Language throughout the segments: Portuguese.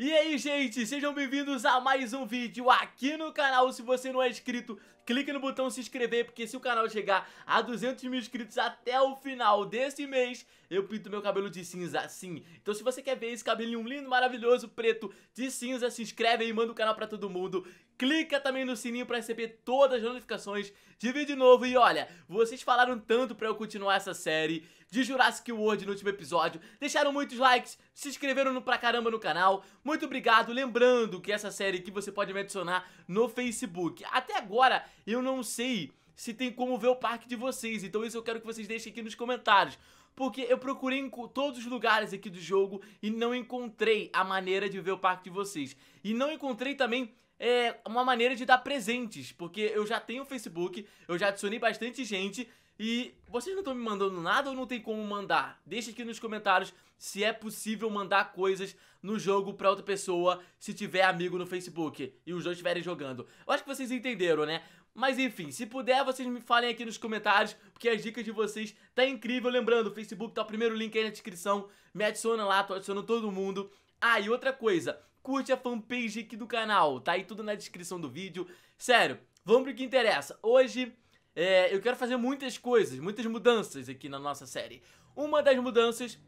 E aí gente, sejam bem-vindos a mais um vídeo aqui no canal, se você não é inscrito, clique no botão se inscrever, porque se o canal chegar a 200 mil inscritos até o final desse mês, eu pinto meu cabelo de cinza assim. Então se você quer ver esse cabelinho lindo, maravilhoso, preto, de cinza, se inscreve aí, manda o canal pra todo mundo. Clica também no sininho pra receber todas as notificações de vídeo novo. E olha, vocês falaram tanto pra eu continuar essa série de Jurassic World no último episódio. Deixaram muitos likes, se inscreveram no, pra caramba no canal. Muito obrigado. Lembrando que essa série que você pode me adicionar no Facebook. Até agora eu não sei se tem como ver o parque de vocês, então isso eu quero que vocês deixem aqui nos comentários. Porque eu procurei em todos os lugares aqui do jogo e não encontrei a maneira de ver o parque de vocês. E não encontrei também é, uma maneira de dar presentes, porque eu já tenho o Facebook, eu já adicionei bastante gente e vocês não estão me mandando nada ou não tem como mandar? Deixa aqui nos comentários se é possível mandar coisas no jogo pra outra pessoa se tiver amigo no Facebook e os dois estiverem jogando. Eu acho que vocês entenderam, né? Mas enfim, se puder, vocês me falem aqui nos comentários, porque as dicas de vocês tá incrível. Lembrando, o Facebook tá o primeiro link aí na descrição. Me adiciona lá, tô adicionando todo mundo. Ah, e outra coisa, curte a fanpage aqui do canal, tá aí tudo na descrição do vídeo. Sério, vamos pro que interessa. Hoje é, eu quero fazer muitas coisas, muitas mudanças aqui na nossa série. Uma das mudanças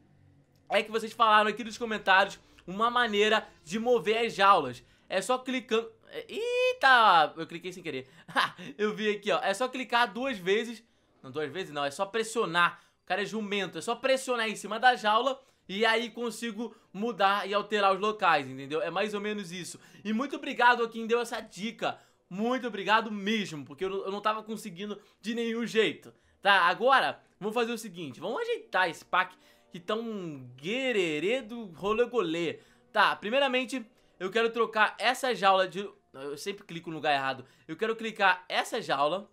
é que vocês falaram aqui nos comentários uma maneira de mover as jaulas. É só clicando... Eita! Eu cliquei sem querer. eu vi aqui, ó. É só clicar duas vezes. Não, duas vezes não. É só pressionar. O cara é jumento. É só pressionar em cima da jaula e aí consigo mudar e alterar os locais, entendeu? É mais ou menos isso. E muito obrigado a quem deu essa dica. Muito obrigado mesmo, porque eu, não tava conseguindo de nenhum jeito. Tá, agora, vamos fazer o seguinte. Vamos ajeitar esse pack que tá um guererê do rolê golê. Tá, primeiramente, eu quero trocar essa jaula de... Eu sempre clico no lugar errado. Eu quero clicar essa jaula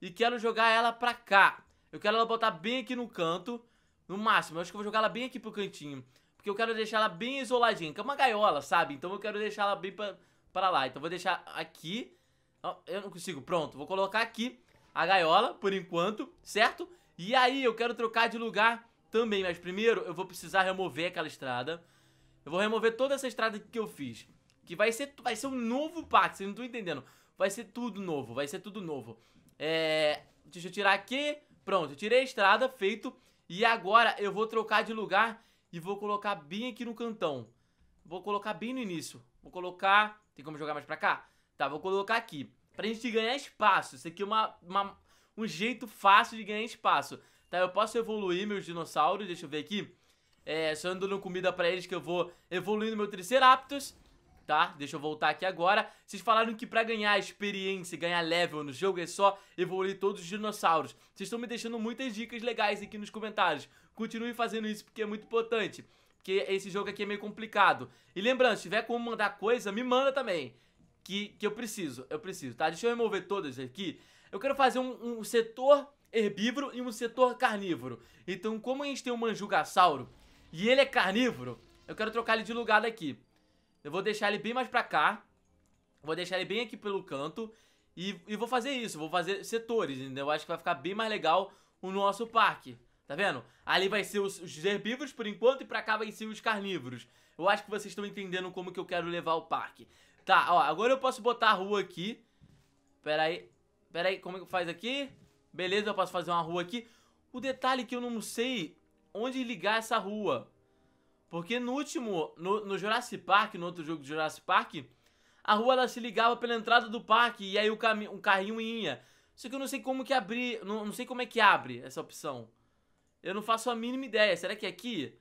e quero jogar ela pra cá. Eu quero ela botar bem aqui no canto, no máximo. Eu acho que eu vou jogar ela bem aqui pro cantinho, porque eu quero deixar ela bem isoladinha, que é uma gaiola, sabe? Então eu quero deixar ela bem pra, pra lá. Então eu vou deixar aqui. Eu não consigo, pronto. Vou colocar aqui a gaiola, por enquanto, certo? E aí eu quero trocar de lugar também, mas primeiro eu vou precisar remover aquela estrada. Eu vou remover toda essa estrada que eu fiz. Que vai ser, vai ser um novo pack, vocês não estão entendendo. Vai ser tudo novo, vai ser tudo novo. É, deixa eu tirar aqui. Pronto, eu tirei a estrada, feito. E agora eu vou trocar de lugar e vou colocar bem aqui no cantão. Vou colocar bem no início. Vou colocar... Tem como jogar mais pra cá? Tá, vou colocar aqui. Pra gente ganhar espaço. Isso aqui é uma, uma um jeito fácil de ganhar espaço. Tá, eu posso evoluir meus dinossauros. Deixa eu ver aqui. É, só dando comida pra eles que eu vou evoluindo meu Triceraptos tá? Deixa eu voltar aqui agora. Vocês falaram que pra ganhar experiência, ganhar level no jogo é só evoluir todos os dinossauros. Vocês estão me deixando muitas dicas legais aqui nos comentários. Continue fazendo isso porque é muito importante. Porque esse jogo aqui é meio complicado. E lembrando, se tiver como mandar coisa, me manda também. Que, que eu preciso, eu preciso, tá? Deixa eu remover todas aqui. Eu quero fazer um, um setor herbívoro e um setor carnívoro. Então, como a gente tem um manjugasauro, e ele é carnívoro. Eu quero trocar ele de lugar daqui. Eu vou deixar ele bem mais pra cá. Vou deixar ele bem aqui pelo canto. E, e vou fazer isso, vou fazer setores, entendeu? Eu acho que vai ficar bem mais legal o nosso parque. Tá vendo? Ali vai ser os, os herbívoros por enquanto e pra cá vai ser os carnívoros. Eu acho que vocês estão entendendo como que eu quero levar o parque. Tá, ó, agora eu posso botar a rua aqui. Pera aí. Pera aí, como é que faz aqui? Beleza, eu posso fazer uma rua aqui. O detalhe é que eu não sei onde ligar essa rua. Porque no último, no, no Jurassic Park, no outro jogo de Jurassic Park, a rua ela se ligava pela entrada do parque e aí o, o carrinho ia. Só que eu não sei como que abrir, não, não sei como é que abre essa opção. Eu não faço a mínima ideia. Será que é aqui?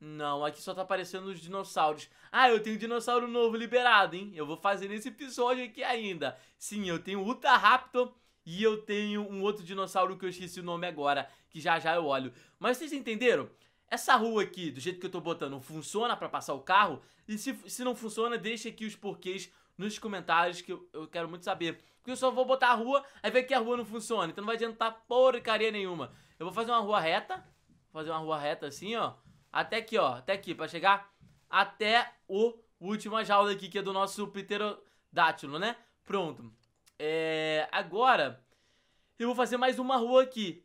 Não, aqui só tá aparecendo os dinossauros. Ah, eu tenho dinossauro novo liberado, hein? Eu vou fazer nesse episódio aqui ainda. Sim, eu tenho o Utahraptor e eu tenho um outro dinossauro que eu esqueci o nome agora, que já já eu olho. Mas vocês entenderam? Essa rua aqui, do jeito que eu tô botando, funciona para passar o carro? E se, se não funciona, deixa aqui os porquês nos comentários que eu, eu quero muito saber. Porque eu só vou botar a rua, aí vê que a rua não funciona. Então não vai adiantar porcaria nenhuma. Eu vou fazer uma rua reta. fazer uma rua reta assim, ó. Até aqui, ó. Até aqui, pra chegar até o última jaula aqui, que é do nosso pterodátilo, né? Pronto. É, agora, eu vou fazer mais uma rua aqui.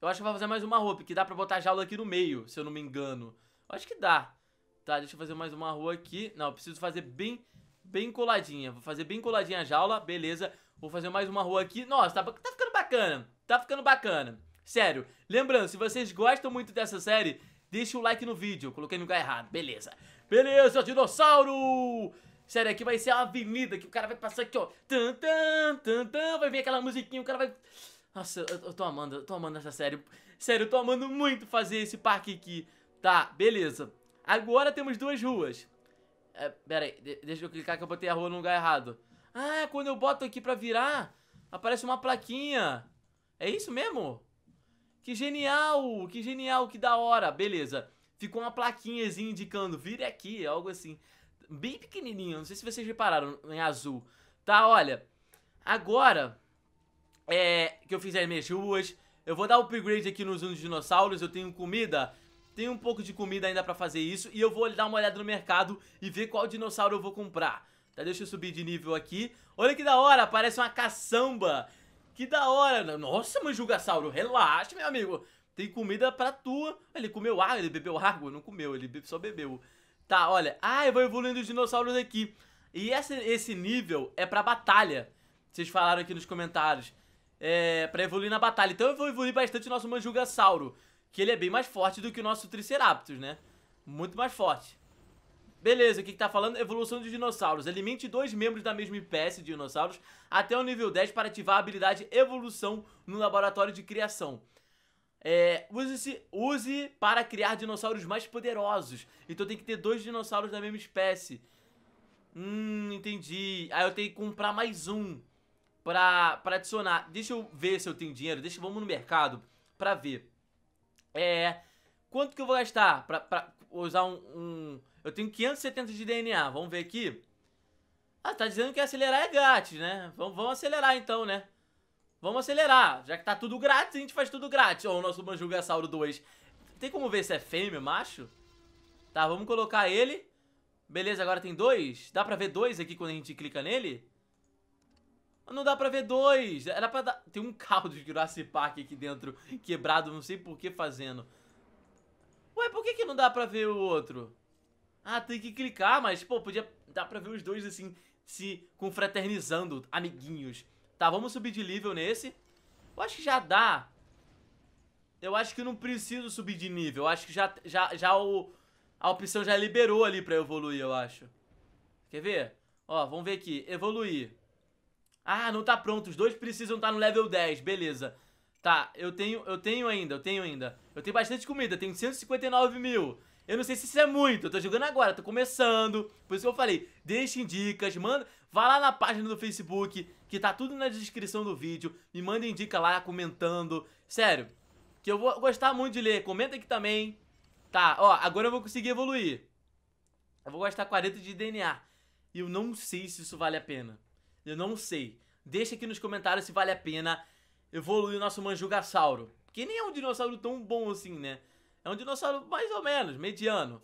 Eu acho que vou fazer mais uma rua, porque dá pra botar jaula aqui no meio, se eu não me engano. Eu acho que dá. Tá, deixa eu fazer mais uma rua aqui. Não, preciso fazer bem, bem coladinha. Vou fazer bem coladinha a jaula, beleza. Vou fazer mais uma rua aqui. Nossa, tá, tá ficando bacana. Tá ficando bacana. Sério. Lembrando, se vocês gostam muito dessa série, deixa o like no vídeo. coloquei no lugar errado, beleza. Beleza, dinossauro! Sério, aqui vai ser a avenida que o cara vai passar aqui, ó. Tan, tan, tan, tan, vai vir aquela musiquinha, o cara vai... Nossa, eu, eu tô amando, eu tô amando essa série. Sério, eu tô amando muito fazer esse parque aqui. Tá, beleza. Agora temos duas ruas. É, pera aí, de deixa eu clicar que eu botei a rua no lugar errado. Ah, quando eu boto aqui pra virar, aparece uma plaquinha. É isso mesmo? Que genial, que genial, que da hora. Beleza, ficou uma plaquinhazinha indicando, vire aqui, algo assim bem pequenininho, não sei se vocês repararam, em azul. Tá, olha, agora é, que eu fizer minhas ruas, eu vou dar upgrade aqui nos uns dinossauros, eu tenho comida... Tenho um pouco de comida ainda pra fazer isso e eu vou dar uma olhada no mercado e ver qual dinossauro eu vou comprar. Tá, deixa eu subir de nível aqui. Olha que da hora, parece uma caçamba. Que da hora. Nossa, manjugassauro, relaxa, meu amigo. Tem comida pra tua. Ele comeu água, ele bebeu água? Não comeu, ele só bebeu. Tá, olha. Ah, eu vou evoluindo os dinossauros aqui. E esse, esse nível é pra batalha. Vocês falaram aqui nos comentários. É, pra evoluir na batalha. Então eu vou evoluir bastante o nosso Manjugasauro. Que ele é bem mais forte do que o nosso Triceratops, né? Muito mais forte. Beleza, o que, que tá falando? Evolução dos dinossauros. Alimente dois membros da mesma espécie de dinossauros até o nível 10 para ativar a habilidade Evolução no laboratório de criação. É, use, use para criar dinossauros mais poderosos. Então tem que ter dois dinossauros da mesma espécie. Hum, entendi. Aí eu tenho que comprar mais um pra, pra adicionar. Deixa eu ver se eu tenho dinheiro. Deixa, vamos no mercado pra ver. É, quanto que eu vou gastar pra, pra usar um, um... Eu tenho 570 de DNA. Vamos ver aqui. Ah, tá dizendo que acelerar é grátis, né? vamos acelerar então, né? Vamos acelerar. Já que tá tudo grátis, a gente faz tudo grátis. Ó, oh, o nosso Manjugasauro 2. Tem como ver se é fêmea, macho? Tá, vamos colocar ele. Beleza, agora tem dois. Dá pra ver dois aqui quando a gente clica nele? Não dá pra ver dois. Era pra dar... Tem um carro de Jurassic Park aqui dentro, quebrado, não sei por que fazendo. Ué, por que que não dá pra ver o outro? Ah, tem que clicar, mas, pô, podia... Dá pra ver os dois, assim, se confraternizando, amiguinhos. Tá, vamos subir de nível nesse. Eu acho que já dá. Eu acho que não preciso subir de nível. Eu acho que já, já, já o, a opção já liberou ali pra evoluir, eu acho. Quer ver? Ó, vamos ver aqui. Evoluir. Ah, não tá pronto. Os dois precisam estar tá no level 10. Beleza. Tá, eu tenho, eu tenho ainda, eu tenho ainda. Eu tenho bastante comida, tenho 159 mil. Eu não sei se isso é muito, eu tô jogando agora, tô começando. Por isso que eu falei, deixem dicas, manda, vá lá na página do Facebook, que tá tudo na descrição do vídeo. Me mandem dica lá, comentando. Sério, que eu vou gostar muito de ler. Comenta aqui também. Tá, ó, agora eu vou conseguir evoluir. Eu vou gastar 40 de DNA. E eu não sei se isso vale a pena. Eu não sei. Deixa aqui nos comentários se vale a pena evoluir o nosso Manjugassauro. Que nem é um dinossauro tão bom assim, né? É um dinossauro mais ou menos, mediano.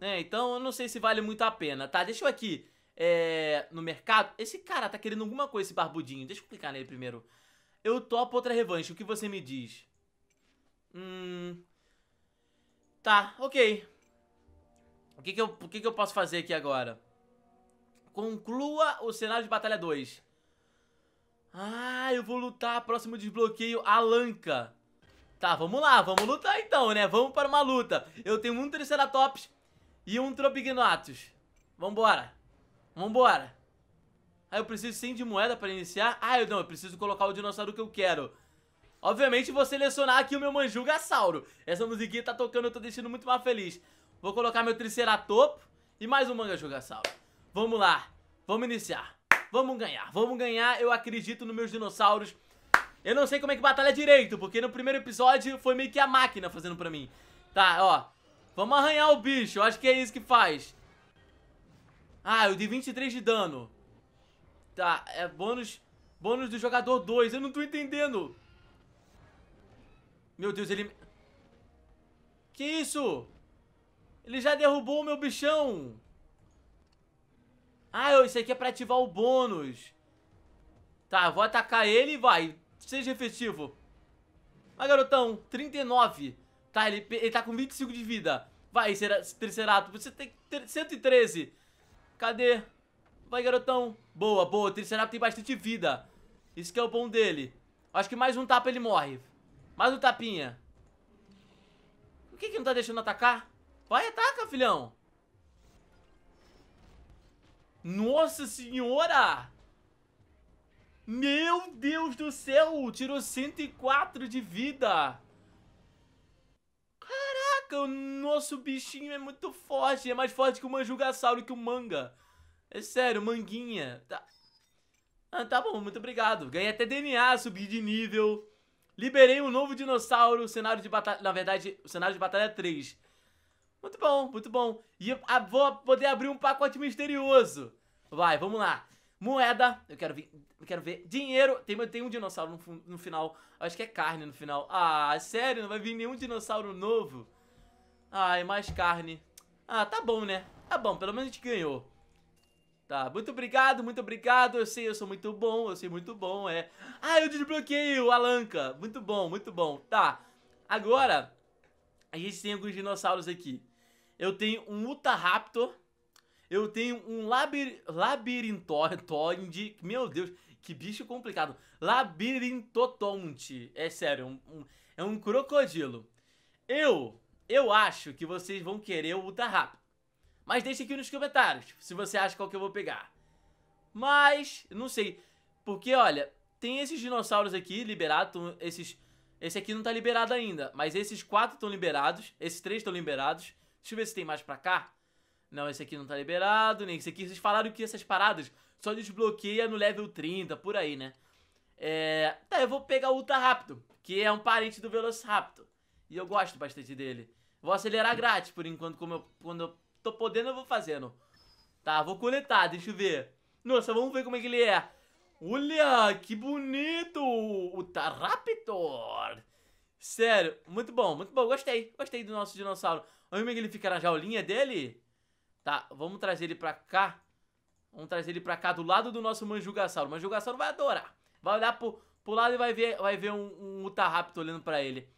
É, então eu não sei se vale muito a pena. Tá, deixa eu aqui é, no mercado. Esse cara tá querendo alguma coisa, esse barbudinho. Deixa eu clicar nele primeiro. Eu topo outra revanche, o que você me diz? Hum. Tá, ok. O que, que, eu, que, que eu posso fazer aqui agora? Conclua o cenário de batalha 2. Ah, eu vou lutar próximo desbloqueio Alanca. Tá, vamos lá, vamos lutar então, né? Vamos para uma luta. Eu tenho um Triceratops e um Tropignatus. Vambora. Vambora. Ah, eu preciso 100 de moeda pra iniciar? Ah, eu não, eu preciso colocar o dinossauro que eu quero. Obviamente vou selecionar aqui o meu Manjugasauro. Essa musiquinha tá tocando, eu tô deixando muito mais feliz. Vou colocar meu Triceratopo e mais um Manjugasauro. Vamos lá, vamos iniciar. Vamos ganhar, vamos ganhar, eu acredito nos meus dinossauros. Eu não sei como é que batalha direito, porque no primeiro episódio foi meio que a máquina fazendo pra mim. Tá, ó, vamos arranhar o bicho, eu acho que é isso que faz. Ah, eu dei 23 de dano. Tá, é bônus... Bônus do jogador 2. Eu não tô entendendo. Meu Deus, ele... Que isso? Ele já derrubou o meu bichão. Ah, eu, isso aqui é pra ativar o bônus. Tá, vou atacar ele e vai. Seja efetivo. Vai, garotão, 39. Tá, ele, ele tá com 25 de vida. Vai, terceirato. você tem 113. Cadê? Vai, garotão. Boa, boa. O Triceratops tem bastante vida. Isso que é o bom dele. Acho que mais um tapa ele morre. Mais um tapinha. Por que que não tá deixando atacar? Vai, ataca, filhão. Nossa senhora! Meu Deus do céu! Tirou 104 de vida! Caraca, o nosso bichinho é muito forte. É mais forte que o e que o Manga. É sério, Manguinha. Tá. Ah, tá bom, muito obrigado. Ganhei até DNA, subi de nível. Liberei um novo dinossauro, cenário de batalha... Na verdade, o cenário de batalha 3. É muito bom, muito bom. E a, ah, vou poder abrir um pacote misterioso. Vai, vamos lá. Moeda, eu quero ver, eu quero ver. Dinheiro, tem, tem um dinossauro no, no final. Acho que é carne no final. Ah, sério? Não vai vir nenhum dinossauro novo? Ai, mais carne. Ah, tá bom, né? Tá bom, pelo menos a gente ganhou. Tá, muito obrigado, muito obrigado. Eu sei, eu sou muito bom, eu sei muito bom, é. Ah, eu desbloqueei o Alanca. Muito bom, muito bom. Tá, agora a gente tem alguns dinossauros aqui. Eu tenho um Utahraptor. Eu tenho um labir... Meu Deus, que bicho complicado. Labirintotonte. É sério, é um, um, é um crocodilo. Eu eu acho que vocês vão querer o Ultra Rápido. Mas deixe aqui nos comentários se você acha qual que eu vou pegar. Mas, não sei. Porque, olha, tem esses dinossauros aqui liberados, esses... Esse aqui não tá liberado ainda, mas esses quatro estão liberados, esses três estão liberados. Deixa eu ver se tem mais pra cá. Não, esse aqui não tá liberado, nem esse aqui. Vocês falaram que essas paradas só desbloqueia no level 30, por aí, né? É... Tá, eu vou pegar o Ultra Rápido, que é um parente do Velociraptor. E eu gosto bastante dele. Vou acelerar grátis por enquanto, como eu, quando eu tô podendo, eu vou fazendo. Tá, vou coletar, deixa eu ver. Nossa, vamos ver como é que ele é. Olha, que bonito! O Taraptor! Sério, muito bom, muito bom. Gostei, gostei do nosso dinossauro. Olha como é que ele fica na jaulinha dele. Tá, vamos trazer ele pra cá. Vamos trazer ele pra cá do lado do nosso Manjugassauro. O Manjugassauro vai adorar. Vai olhar pro, pro lado e vai ver, vai ver um, um Utahraptor olhando pra ele.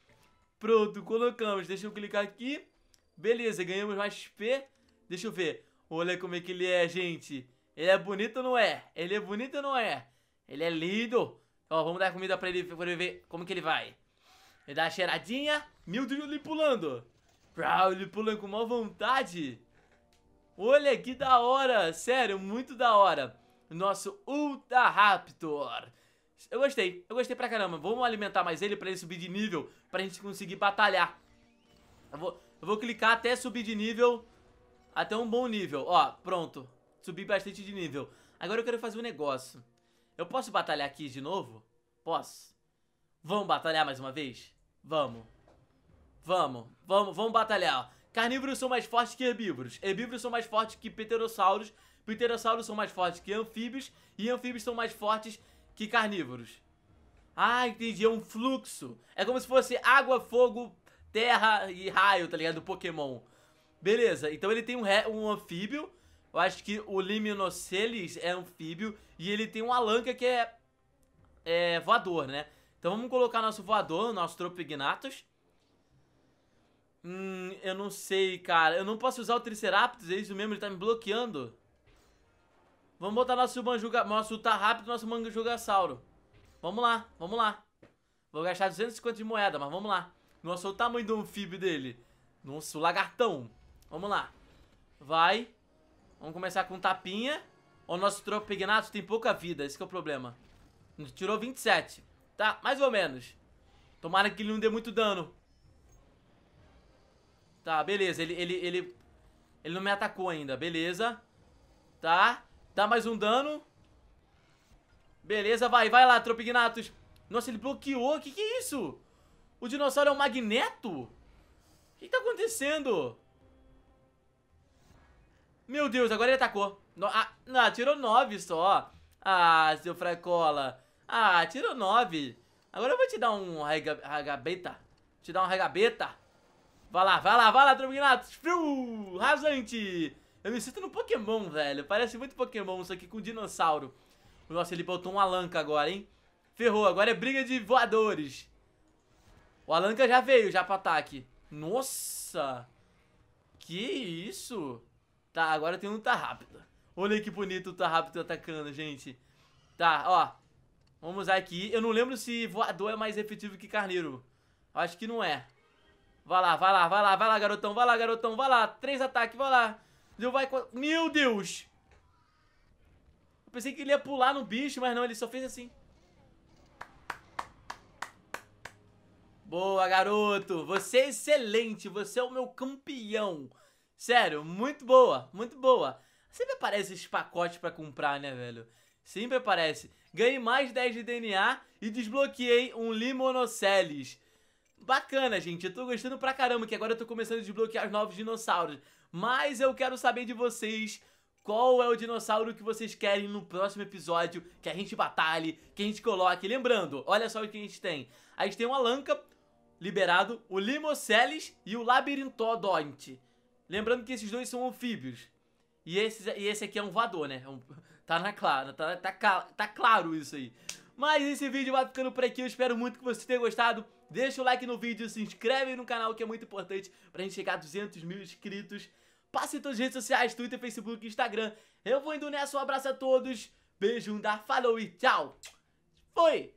Pronto, colocamos. Deixa eu clicar aqui. Beleza, ganhamos mais P. Deixa eu ver. Olha como é que ele é, gente. Ele é bonito ou não é? Ele é bonito ou não é? Ele é lindo. Ó, vamos dar comida pra ele, pra ele ver como que ele vai. Ele dá uma cheiradinha. Meu Deus, ele pulando. Brau, ele pulando com maior vontade. Olha que da hora. Sério, muito da hora. Nosso Ultra Raptor. Eu gostei, eu gostei pra caramba. Vamos alimentar mais ele pra ele subir de nível, pra gente conseguir batalhar. Eu vou, eu vou clicar até subir de nível, até um bom nível. Ó, pronto. Subi bastante de nível. Agora eu quero fazer um negócio. Eu posso batalhar aqui de novo? Posso. Vamos batalhar mais uma vez? Vamos. Vamos, vamos, vamos batalhar. Carnívoros são mais fortes que herbívoros. Herbívoros são mais fortes que pterossauros. Pterossauros são mais fortes que anfíbios. E anfíbios são mais fortes que carnívoros. Ah, entendi, é um fluxo. É como se fosse água, fogo, terra e raio, tá ligado? Do Pokémon. Beleza, então ele tem um, um anfíbio. Eu acho que o Liminocelis é anfíbio. E ele tem um Alanca é que é, é voador, né? Então vamos colocar nosso voador, nosso Tropignatus. Hum, eu não sei, cara. Eu não posso usar o Triceratops, é isso mesmo? Ele tá me bloqueando. Vamos botar nosso Manjuga... Nosso tá rápido, nosso Manjugasauro. Vamos lá, vamos lá. Vou gastar 250 de moeda, mas vamos lá. Nossa, o tamanho do anfíbio dele. Nossa, o lagartão. Vamos lá. Vai. Vamos começar com tapinha. O nosso Tropignato tem pouca vida, esse é o problema. Tirou 27. Tá, mais ou menos. Tomara que ele não dê muito dano. Tá, beleza. Ele, ele, ele, ele não me atacou ainda. Beleza. Tá. Dá mais um dano. Beleza, vai, vai lá, Tropignatos. Nossa, ele bloqueou. Que que é isso? O dinossauro é um magneto? O que, que tá acontecendo? Meu Deus, agora ele atacou. No, ah, não, tirou 9 só. Ah, seu fracola. Ah, tirou 9. Agora eu vou te dar um raga, ragabeta. Te dar um regabeta? Vai lá, vai lá, vai lá, Tropignatos. Rasante. Eu me sinto no Pokémon, velho. Parece muito Pokémon isso aqui com dinossauro. Nossa, ele botou um Alanca agora, hein? Ferrou, agora é briga de voadores. O Alanca já veio, já pra ataque. Nossa! Que isso? Tá, agora tem um tá rápido. Olha que bonito o tá rápido atacando, gente. Tá, ó. Vamos usar aqui. Eu não lembro se voador é mais efetivo que carneiro. Acho que não é. Vai lá, vai lá, vai lá, vai lá, garotão, vai lá, garotão, vai lá. Três ataques, vai lá. Deu vai... com Meu Deus! Eu pensei que ele ia pular no bicho, mas não, ele só fez assim. Boa, garoto! Você é excelente! Você é o meu campeão! Sério, muito boa, muito boa. Sempre aparece esse pacote pra comprar, né, velho? Sempre aparece. Ganhei mais 10 de DNA e desbloqueei um Limonoceles. Bacana, gente. Eu tô gostando pra caramba, que agora eu tô começando a desbloquear os novos dinossauros. Mas eu quero saber de vocês qual é o dinossauro que vocês querem no próximo episódio, que a gente batalhe, que a gente coloque. Lembrando, olha só o que a gente tem. A gente tem o Alanca, liberado, o Limoceles e o Labirintodonte. Lembrando que esses dois são anfíbios. E esse, e esse aqui é um voador, né? É tá na clara, tá, tá, tá claro isso aí. Mas esse vídeo vai ficando por aqui, eu espero muito que vocês tenham gostado. Deixa o like no vídeo, se inscreve no canal que é muito importante pra gente chegar a 200 mil inscritos passe em todas as redes sociais, Twitter, Facebook, Instagram. Eu vou indo nessa, um abraço a todos, beijo, um dar, falou e tchau. Foi!